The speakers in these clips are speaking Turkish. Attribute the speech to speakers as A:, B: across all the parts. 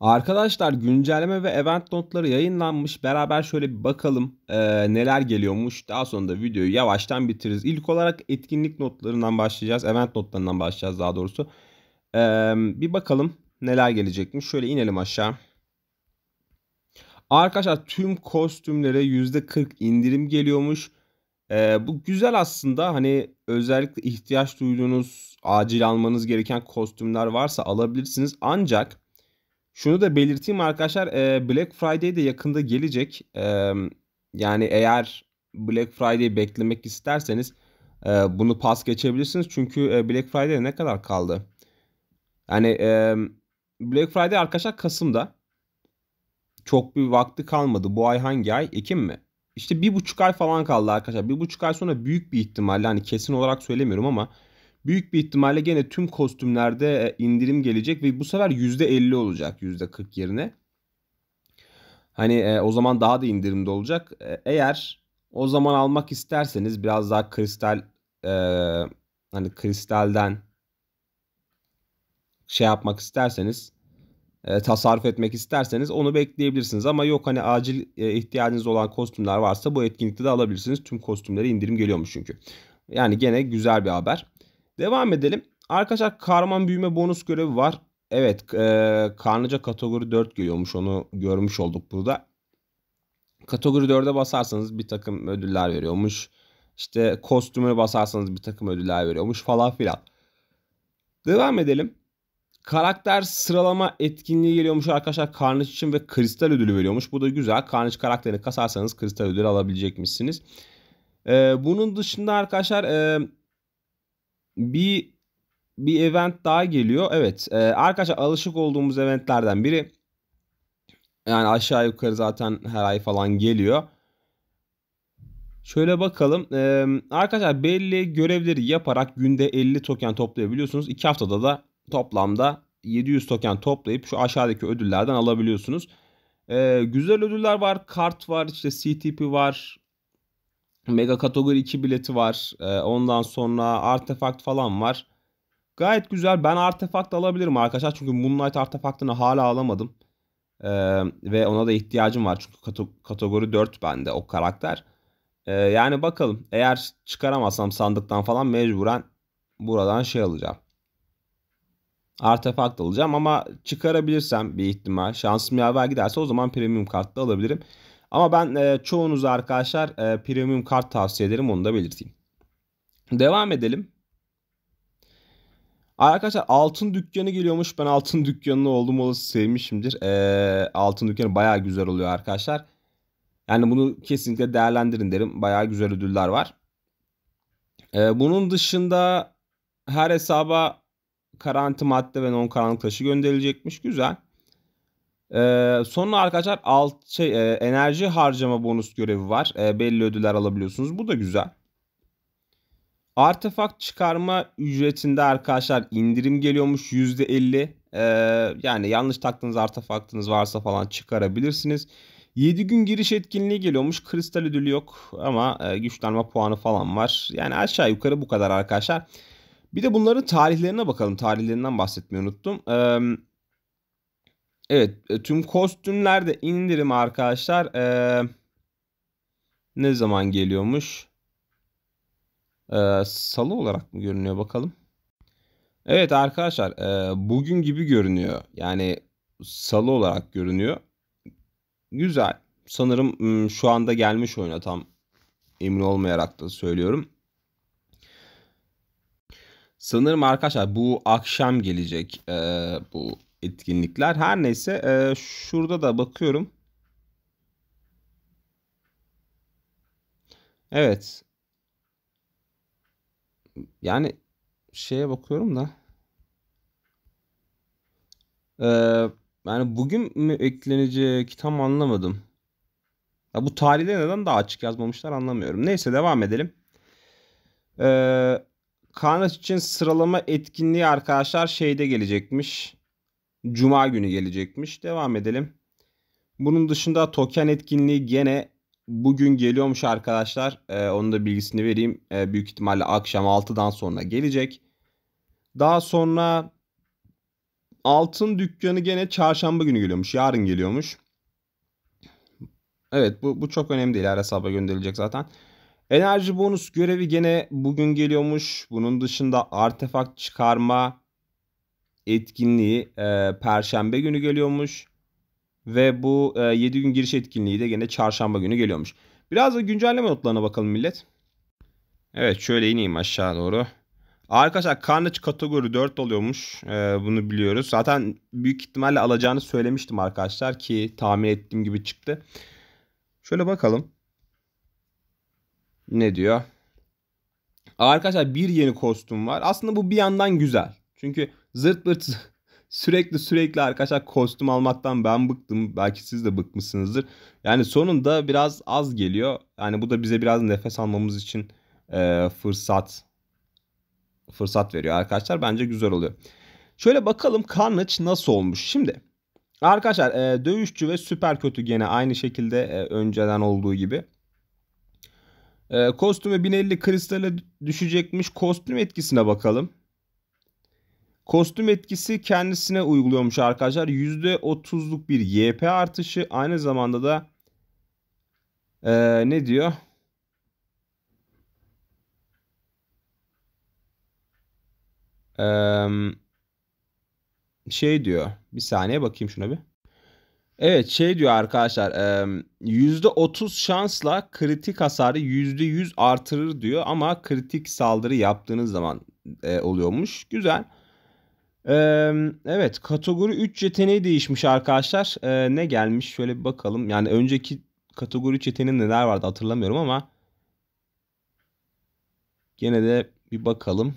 A: Arkadaşlar güncelleme ve event notları yayınlanmış. Beraber şöyle bir bakalım e, neler geliyormuş. Daha sonra da videoyu yavaştan bitiririz. İlk olarak etkinlik notlarından başlayacağız. Event notlarından başlayacağız daha doğrusu. E, bir bakalım neler gelecekmiş. Şöyle inelim aşağı. Arkadaşlar tüm kostümlere %40 indirim geliyormuş. E, bu güzel aslında hani özellikle ihtiyaç duyduğunuz acil almanız gereken kostümler varsa alabilirsiniz. Ancak şunu da belirteyim arkadaşlar e, Black Friday de yakında gelecek. E, yani eğer Black Friday beklemek isterseniz e, bunu pas geçebilirsiniz. Çünkü e, Black Friday ne kadar kaldı? Yani e, Black Friday arkadaşlar Kasım'da. Çok bir vakti kalmadı. Bu ay hangi ay? Ekim mi? İşte bir buçuk ay falan kaldı arkadaşlar. Bir buçuk ay sonra büyük bir ihtimalle hani kesin olarak söylemiyorum ama büyük bir ihtimalle gene tüm kostümlerde e, indirim gelecek ve bu sefer %50 olacak %40 yerine. Hani e, o zaman daha da indirimde olacak. E, eğer o zaman almak isterseniz biraz daha kristal e, hani kristalden şey yapmak isterseniz e, tasarruf etmek isterseniz onu bekleyebilirsiniz. Ama yok hani acil e, ihtiyacınız olan kostümler varsa bu etkinlikte de alabilirsiniz. Tüm kostümlere indirim geliyormuş çünkü. Yani gene güzel bir haber. Devam edelim. Arkadaşlar karman büyüme bonus görevi var. Evet e, karnıca kategori 4 geliyormuş onu görmüş olduk burada. Kategori 4'e basarsanız bir takım ödüller veriyormuş. İşte kostüme basarsanız bir takım ödüller veriyormuş falan filan. Devam edelim. Karakter sıralama etkinliği geliyormuş arkadaşlar. Carnage için ve kristal ödülü veriyormuş. Bu da güzel. Carnage karakterini kasarsanız kristal ödülü alabilecekmişsiniz. Ee, bunun dışında arkadaşlar e, bir bir event daha geliyor. Evet e, arkadaşlar alışık olduğumuz eventlerden biri. Yani aşağı yukarı zaten her ay falan geliyor. Şöyle bakalım. Ee, arkadaşlar belli görevleri yaparak günde 50 token toplayabiliyorsunuz. 2 haftada da toplamda 700 token toplayıp şu aşağıdaki ödüllerden alabiliyorsunuz. Ee, güzel ödüller var. Kart var. işte CTP var. Mega kategori 2 bileti var. Ee, ondan sonra artefakt falan var. Gayet güzel. Ben artefakt alabilirim arkadaşlar. Çünkü Moonlight artefaktını hala alamadım. Ee, ve ona da ihtiyacım var. Çünkü kategori 4 bende o karakter. Ee, yani bakalım. Eğer çıkaramazsam sandıktan falan mecburen buradan şey alacağım. Artefakt alacağım ama çıkarabilirsem bir ihtimal şansım yaver giderse o zaman premium kartla alabilirim. Ama ben e, çoğunuza arkadaşlar e, premium kart tavsiye ederim onu da belirteyim. Devam edelim. Arkadaşlar altın dükkanı geliyormuş. Ben altın dükkanını oldum olası sevmişimdir. E, altın dükkanı baya güzel oluyor arkadaşlar. Yani bunu kesinlikle değerlendirin derim. Baya güzel ödüller var. E, bunun dışında her hesaba karanti madde ve non karanlık taşı gönderilecekmiş. Güzel. Ee, sonra arkadaşlar alt, şey, e, enerji harcama bonus görevi var. E, belli ödüller alabiliyorsunuz. Bu da güzel. Artefakt çıkarma ücretinde arkadaşlar indirim geliyormuş %50. Ee, yani yanlış taktığınız artefaktınız varsa falan çıkarabilirsiniz. 7 gün giriş etkinliği geliyormuş. Kristal ödülü yok ama e, güçlenme puanı falan var. Yani aşağı yukarı bu kadar arkadaşlar. Bir de bunların tarihlerine bakalım. Tarihlerinden bahsetmeyi unuttum. Ee, Evet e, tüm kostümlerde indirim arkadaşlar. Ee, ne zaman geliyormuş? Ee, salı olarak mı görünüyor bakalım. Evet arkadaşlar e, bugün gibi görünüyor. Yani salı olarak görünüyor. Güzel. Sanırım şu anda gelmiş oyuna tam emin olmayarak da söylüyorum. Sanırım arkadaşlar bu akşam gelecek e, bu etkinlikler. Her neyse e, şurada da bakıyorum. Evet. Yani şeye bakıyorum da. Ee, yani bugün mü eklenecek tam anlamadım. Ya bu tarihte neden daha açık yazmamışlar anlamıyorum. Neyse devam edelim. Ee, Carnage için sıralama etkinliği arkadaşlar şeyde gelecekmiş. Cuma günü gelecekmiş. Devam edelim. Bunun dışında token etkinliği gene bugün geliyormuş arkadaşlar. Ee, onun da bilgisini vereyim. Ee, büyük ihtimalle akşam 6'dan sonra gelecek. Daha sonra altın dükkanı gene çarşamba günü geliyormuş. Yarın geliyormuş. Evet bu, bu çok önemli değil. Her hesaba gönderilecek zaten. Enerji bonus görevi gene bugün geliyormuş. Bunun dışında artefakt çıkarma, etkinliği e, perşembe günü geliyormuş. Ve bu e, 7 gün giriş etkinliği de gene çarşamba günü geliyormuş. Biraz da güncelleme notlarına bakalım millet. Evet şöyle ineyim aşağı doğru. Arkadaşlar Carnage kategori 4 oluyormuş. Ee, bunu biliyoruz. Zaten büyük ihtimalle alacağını söylemiştim arkadaşlar ki tahmin ettiğim gibi çıktı. Şöyle bakalım. Ne diyor? Arkadaşlar bir yeni kostüm var. Aslında bu bir yandan güzel. Çünkü zırt pırt sürekli sürekli arkadaşlar kostüm almaktan ben bıktım. Belki siz de bıkmışsınızdır. Yani sonunda biraz az geliyor. Yani bu da bize biraz nefes almamız için e, fırsat fırsat veriyor arkadaşlar. Bence güzel oluyor. Şöyle bakalım Carnage nasıl olmuş. Şimdi arkadaşlar e, dövüşçü ve süper kötü gene aynı şekilde e, önceden olduğu gibi. E, kostüme 1050 kristale düşecekmiş. Kostüm etkisine bakalım. Kostüm etkisi kendisine uyguluyormuş arkadaşlar. %30'luk bir YP artışı. Aynı zamanda da ee, ne diyor? Ee, şey diyor. Bir saniye bakayım şuna bir. Evet şey diyor arkadaşlar %30 şansla kritik hasarı %100 artırır diyor ama kritik saldırı yaptığınız zaman e, oluyormuş. Güzel evet kategori 3 yeteneği değişmiş arkadaşlar. ne gelmiş şöyle bir bakalım. Yani önceki kategori 3 yeteneğinde neler vardı hatırlamıyorum ama gene de bir bakalım.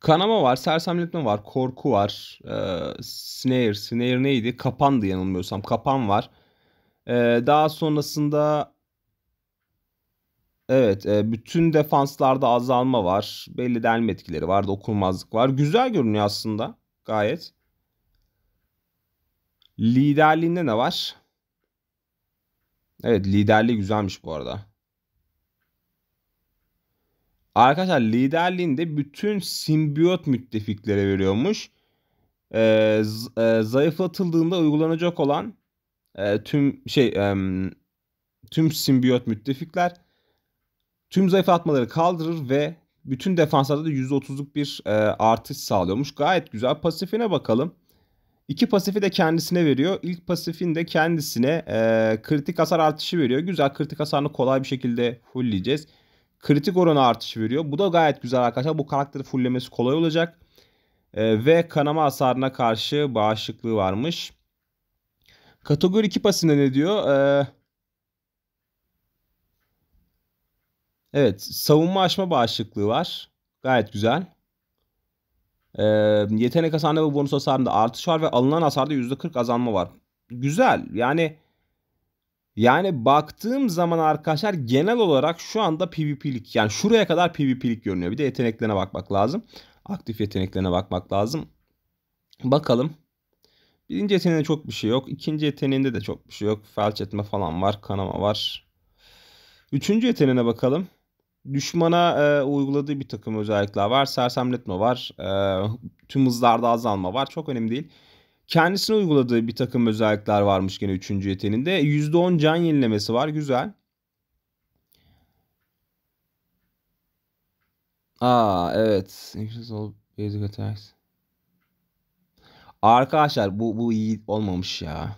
A: Kanama var, sersemletme var, korku var, e, snare, snare neydi? Kapandı yanılmıyorsam, kapan var. daha sonrasında Evet e, bütün defanslarda azalma var. Belli delme etkileri var. Dokunmazlık var. Güzel görünüyor aslında gayet. Liderliğinde ne var? Evet liderliği güzelmiş bu arada. Arkadaşlar liderliğinde bütün simbiyot müttefiklere veriyormuş. Ee, e, e zayıflatıldığında uygulanacak olan e, tüm şey e, tüm simbiyot müttefikler Tüm zayıflatmaları kaldırır ve bütün defanslarda da %30'luk bir e, artış sağlıyormuş. Gayet güzel. Pasifine bakalım. İki pasifi de kendisine veriyor. İlk pasifin de kendisine e, kritik hasar artışı veriyor. Güzel kritik hasarını kolay bir şekilde fullleyeceğiz. Kritik oranı artışı veriyor. Bu da gayet güzel arkadaşlar. Bu karakteri fulllemesi kolay olacak. E, ve kanama hasarına karşı bağışıklığı varmış. Kategori 2 pasifinde ne diyor? Eee Evet savunma aşma bağışıklığı var. Gayet güzel. Ee, yetenek hasarında ve bonus hasarında artış var ve alınan hasarda %40 azalma var. Güzel yani yani baktığım zaman arkadaşlar genel olarak şu anda PvP'lik yani şuraya kadar PvP'lik görünüyor. Bir de yeteneklerine bakmak lazım. Aktif yeteneklerine bakmak lazım. Bakalım. Birinci yeteneğinde çok bir şey yok. İkinci yeteneğinde de çok bir şey yok. Felç etme falan var. Kanama var. Üçüncü yeteneğine bakalım düşmana e, uyguladığı bir takım özellikler var. Sersemletme var. E, tüm hızlarda azalma var. Çok önemli değil. Kendisine uyguladığı bir takım özellikler varmış gene 3. yeteneğinde. %10 can yenilemesi var. Güzel. Aa evet. Basic attacks. Arkadaşlar bu, bu iyi olmamış ya.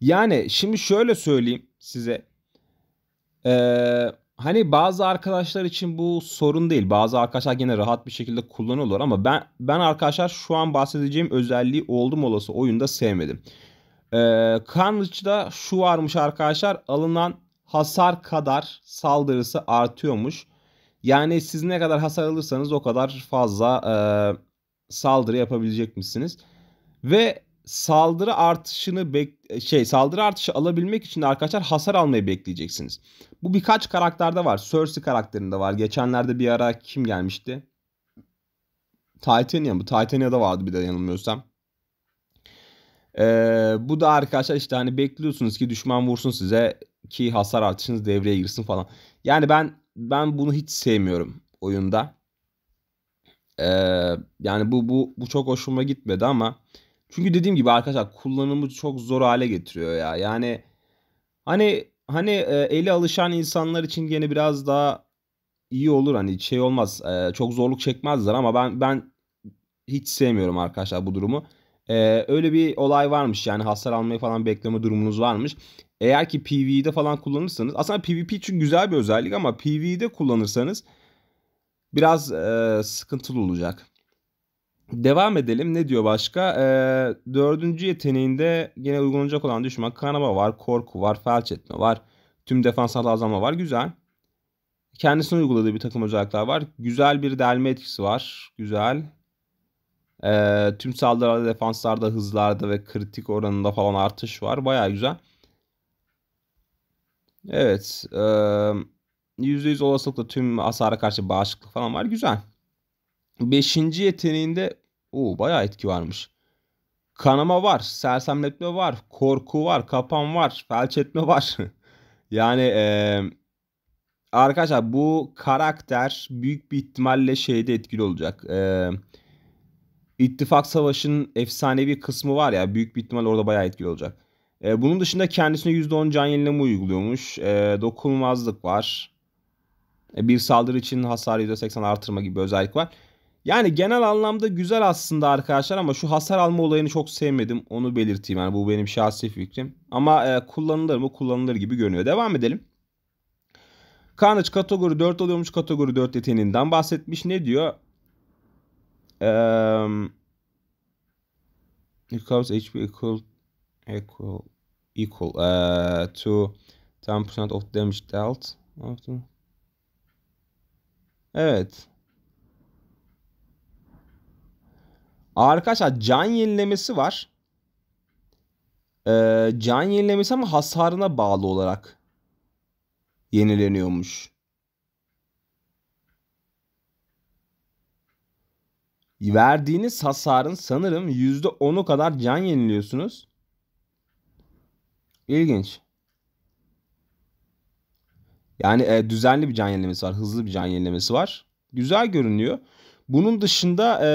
A: Yani şimdi şöyle söyleyeyim size. Ee, hani bazı arkadaşlar için bu sorun değil. Bazı arkadaşlar gene rahat bir şekilde kullanıyorlar ama ben ben arkadaşlar şu an bahsedeceğim özelliği oldum olası oyunda sevmedim. Ee, Carnage'da şu varmış arkadaşlar alınan hasar kadar saldırısı artıyormuş. Yani siz ne kadar hasar alırsanız o kadar fazla e, saldırı yapabilecek misiniz? Ve saldırı artışını bek şey saldırı artışı alabilmek için arkadaşlar hasar almayı bekleyeceksiniz. Bu birkaç karakterde var. Cersei karakterinde var. Geçenlerde bir ara kim gelmişti? Titania mı? Titania'da vardı bir de yanılmıyorsam. Ee, bu da arkadaşlar işte hani bekliyorsunuz ki düşman vursun size ki hasar artışınız devreye girsin falan. Yani ben ben bunu hiç sevmiyorum oyunda. Ee, yani bu bu bu çok hoşuma gitmedi ama çünkü dediğim gibi arkadaşlar kullanımı çok zor hale getiriyor ya. Yani hani hani e, eli alışan insanlar için gene biraz daha iyi olur hani şey olmaz. E, çok zorluk çekmezler ama ben ben hiç sevmiyorum arkadaşlar bu durumu. E, öyle bir olay varmış yani hasar almayı falan bekleme durumunuz varmış. Eğer ki PvE'de falan kullanırsanız aslında PvP için güzel bir özellik ama PvE'de kullanırsanız biraz e, sıkıntılı olacak. Devam edelim. Ne diyor başka? Ee, dördüncü yeteneğinde gene uygulanacak olan düşman Kanaba var, korku var, felç etme var. Tüm defans azalma var. Güzel. Kendisine uyguladığı bir takım özellikler var. Güzel bir delme etkisi var. Güzel. Ee, tüm saldırılarda, defanslarda, hızlarda ve kritik oranında falan artış var. Baya güzel. Evet. Ee, %100 olasılıkla tüm hasara karşı bağışıklık falan var. Güzel. Beşinci yeteneğinde o bayağı etki varmış. Kanama var, sersemletme var, korku var, kapan var, felç etme var. yani e, arkadaşlar bu karakter büyük bir ihtimalle şeyde etkili olacak. E, İttifak Savaşı'nın efsanevi kısmı var ya büyük bir ihtimal orada bayağı etkili olacak. E, bunun dışında kendisine %10 can yenileme uyguluyormuş. E, dokunulmazlık var. E, bir saldırı için hasarı %80 artırma gibi özellik var. Yani genel anlamda güzel aslında arkadaşlar ama şu hasar alma olayını çok sevmedim. Onu belirteyim. Yani bu benim şahsi fikrim. Ama e, kullanılır mı? Kullanılır gibi görünüyor. Devam edelim. Carnage kategori 4 oluyormuş. Kategori 4 yeteneğinden bahsetmiş. Ne diyor? Eee... Recovers HP equal equal equal uh, to 10% of damage dealt. Evet. Arkadaşlar can yenilemesi var. Ee, can yenilemesi ama hasarına bağlı olarak yenileniyormuş. Verdiğiniz hasarın sanırım %10'u kadar can yeniliyorsunuz. İlginç. Yani e, düzenli bir can yenilemesi var. Hızlı bir can yenilemesi var. Güzel görünüyor. Bunun dışında e,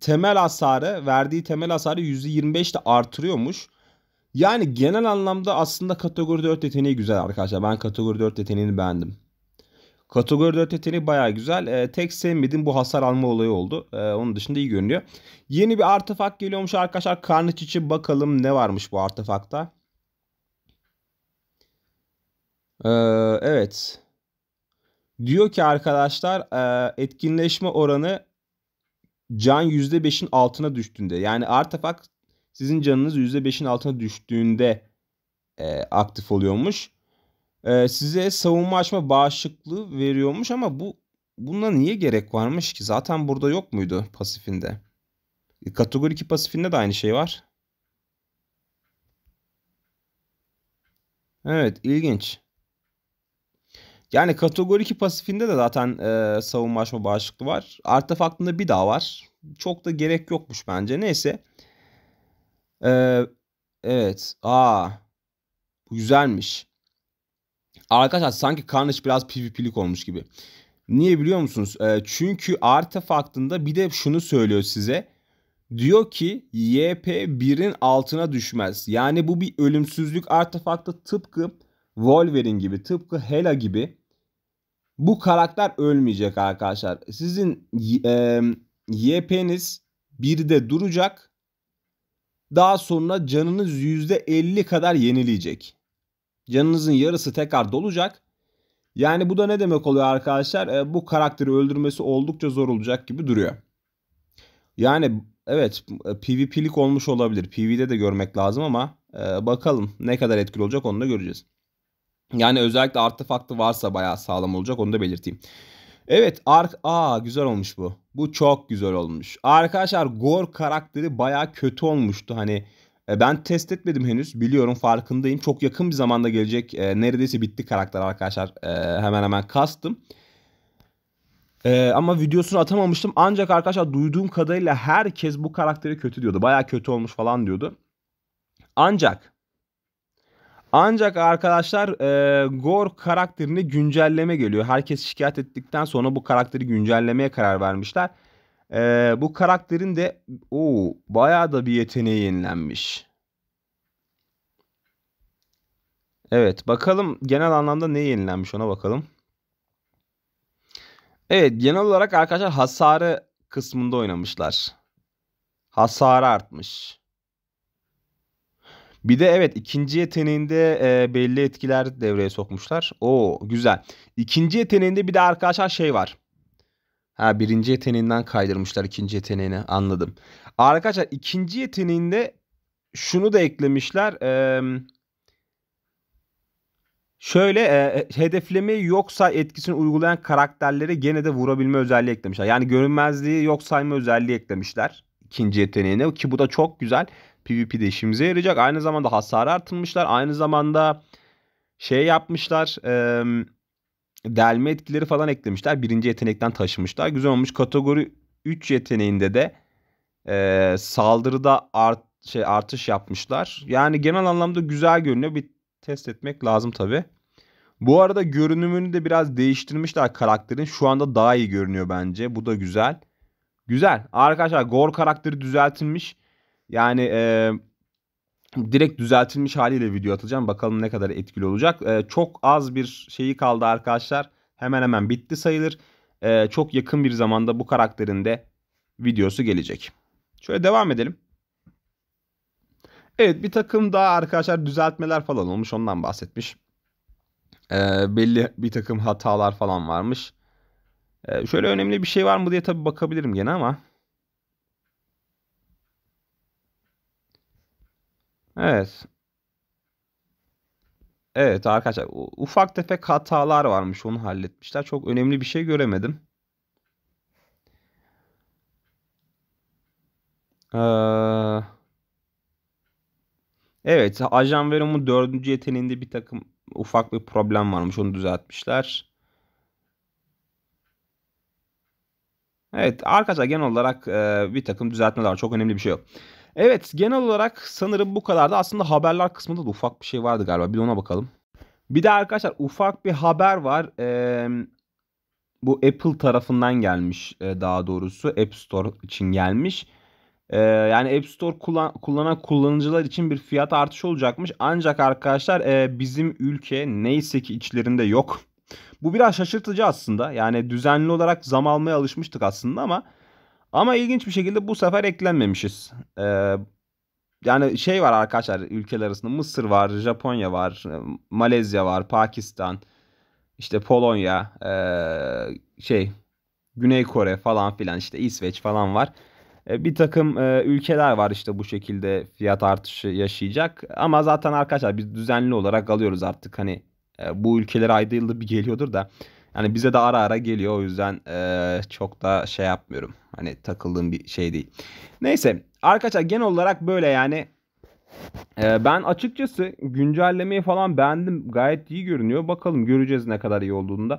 A: temel hasarı, verdiği temel hasarı %25 de artırıyormuş. Yani genel anlamda aslında kategori 4 yeteneği güzel arkadaşlar. Ben kategori 4 yeteneğini beğendim. Kategori 4 yeteneği baya güzel. E, tek sevmediğim bu hasar alma olayı oldu. E, onun dışında iyi görünüyor. Yeni bir artefak geliyormuş arkadaşlar. Karnıç için bakalım ne varmış bu artefakta. E, evet. Diyor ki arkadaşlar e, etkinleşme oranı can %5'in altına düştüğünde yani artefakt sizin canınız %5'in altına düştüğünde e, aktif oluyormuş. E, size savunma açma bağışıklığı veriyormuş ama bu buna niye gerek varmış ki? Zaten burada yok muydu pasifinde? E, kategori 2 pasifinde de aynı şey var. Evet ilginç. Yani kategori 2 pasifinde de zaten e, savunma bağışıklığı var. Artefaktında bir daha var. Çok da gerek yokmuş bence. Neyse. Ee, evet. Aa. Bu güzelmiş. Arkadaşlar sanki Carnage biraz PvP'lik olmuş gibi. Niye biliyor musunuz? Ee, çünkü artefaktında bir de şunu söylüyor size. Diyor ki YP 1'in altına düşmez. Yani bu bir ölümsüzlük artefaktı tıpkı Wolverine gibi, tıpkı Hela gibi bu karakter ölmeyecek arkadaşlar. Sizin e, YP'niz bir de duracak. Daha sonra canınız %50 kadar yenileyecek. Canınızın yarısı tekrar dolacak. Yani bu da ne demek oluyor arkadaşlar? E, bu karakteri öldürmesi oldukça zor olacak gibi duruyor. Yani evet PvP'lik olmuş olabilir. Pv'de de görmek lazım ama e, bakalım ne kadar etkili olacak onu da göreceğiz. Yani özellikle artefaktı varsa bayağı sağlam olacak onu da belirteyim. Evet ark aa güzel olmuş bu. Bu çok güzel olmuş. Arkadaşlar Gore karakteri bayağı kötü olmuştu. Hani e, ben test etmedim henüz. Biliyorum farkındayım. Çok yakın bir zamanda gelecek. E, neredeyse bitti karakter arkadaşlar. E, hemen hemen kastım. E, ama videosunu atamamıştım. Ancak arkadaşlar duyduğum kadarıyla herkes bu karakteri kötü diyordu. Baya kötü olmuş falan diyordu. Ancak ancak arkadaşlar e, Gore karakterini güncelleme geliyor. Herkes şikayet ettikten sonra bu karakteri güncellemeye karar vermişler. E, bu karakterin de o bayağı da bir yeteneği yenilenmiş. Evet bakalım genel anlamda ne yenilenmiş ona bakalım. Evet genel olarak arkadaşlar hasarı kısmında oynamışlar. Hasarı artmış. Bir de evet ikinci yeteneğinde e, belli etkiler devreye sokmuşlar. O güzel. İkinci yeteneğinde bir de arkadaşlar şey var. Ha birinci yeteneğinden kaydırmışlar ikinci yeteneğini anladım. Arkadaşlar ikinci yeteneğinde şunu da eklemişler. Eee Şöyle e, e hedeflemeyi yok say etkisini uygulayan karakterlere gene de vurabilme özelliği eklemişler. Yani görünmezliği yok sayma özelliği eklemişler ikinci yeteneğine ki bu da çok güzel. PvP'de işimize yarayacak. Aynı zamanda hasar artırmışlar. Aynı zamanda şey yapmışlar. E, delme etkileri falan eklemişler. Birinci yetenekten taşımışlar. Güzel olmuş. Kategori 3 yeteneğinde de e, saldırıda art, şey artış yapmışlar. Yani genel anlamda güzel görünüyor. Bir test etmek lazım tabi. Bu arada görünümünü de biraz değiştirmişler karakterin. Şu anda daha iyi görünüyor bence. Bu da güzel. Güzel. Arkadaşlar Gor karakteri düzeltilmiş. Yani e, direkt düzeltilmiş haliyle video atacağım. Bakalım ne kadar etkili olacak. E, çok az bir şeyi kaldı arkadaşlar. Hemen hemen bitti sayılır. E, çok yakın bir zamanda bu karakterin de videosu gelecek. Şöyle devam edelim. Evet bir takım daha arkadaşlar düzeltmeler falan olmuş ondan bahsetmiş. E, belli bir takım hatalar falan varmış. E, şöyle önemli bir şey var mı diye tabii bakabilirim gene ama Evet. Evet arkadaşlar ufak tefek hatalar varmış onu halletmişler. Çok önemli bir şey göremedim. Ee, evet Ajan Verum'un dördüncü yeteneğinde bir takım ufak bir problem varmış onu düzeltmişler. Evet arkadaşlar genel olarak e, bir takım düzeltmeler var. Çok önemli bir şey yok. Evet genel olarak sanırım bu kadar da aslında haberler kısmında da ufak bir şey vardı galiba. Bir ona bakalım. Bir de arkadaşlar ufak bir haber var. Ee, bu Apple tarafından gelmiş e, daha doğrusu App Store için gelmiş. Ee, yani App Store kullan kullanan kullanıcılar için bir fiyat artışı olacakmış. Ancak arkadaşlar e, bizim ülke neyse ki içlerinde yok. Bu biraz şaşırtıcı aslında. Yani düzenli olarak zam almaya alışmıştık aslında ama ama ilginç bir şekilde bu sefer eklenmemişiz. Ee, yani şey var arkadaşlar ülkeler arasında Mısır var, Japonya var, e, Malezya var, Pakistan, işte Polonya, ee, şey Güney Kore falan filan işte İsveç falan var. E, bir takım e, ülkeler var işte bu şekilde fiyat artışı yaşayacak. Ama zaten arkadaşlar biz düzenli olarak alıyoruz artık hani bu ülkelere ayda yılda bir geliyordur da yani bize de ara ara geliyor o yüzden e, çok da şey yapmıyorum. Hani takıldığım bir şey değil. Neyse arkadaşlar genel olarak böyle yani. E, ben açıkçası güncellemeyi falan beğendim. Gayet iyi görünüyor. Bakalım göreceğiz ne kadar iyi olduğunda.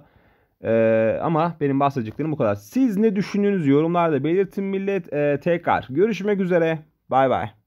A: da. ama benim bahsedeceklerim bu kadar. Siz ne düşündüğünüzü yorumlarda belirtin millet. Ee, tekrar görüşmek üzere. Bay bay.